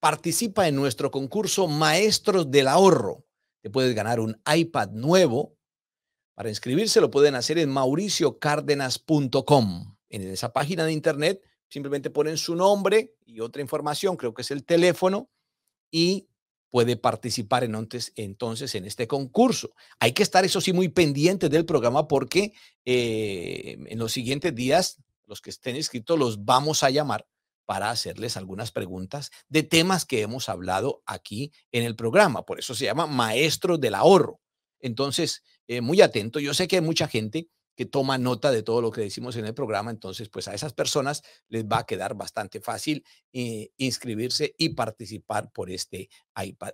Participa en nuestro concurso Maestros del Ahorro. Te puedes ganar un iPad nuevo. Para inscribirse lo pueden hacer en mauriciocárdenas.com. En esa página de internet simplemente ponen su nombre y otra información, creo que es el teléfono, y puede participar entonces, en este concurso. Hay que estar, eso sí, muy pendiente del programa porque eh, en los siguientes días, los que estén inscritos, los vamos a llamar para hacerles algunas preguntas de temas que hemos hablado aquí en el programa. Por eso se llama maestro del Ahorro. Entonces, eh, muy atento. Yo sé que hay mucha gente que toma nota de todo lo que decimos en el programa, entonces pues a esas personas les va a quedar bastante fácil eh, inscribirse y participar por este iPad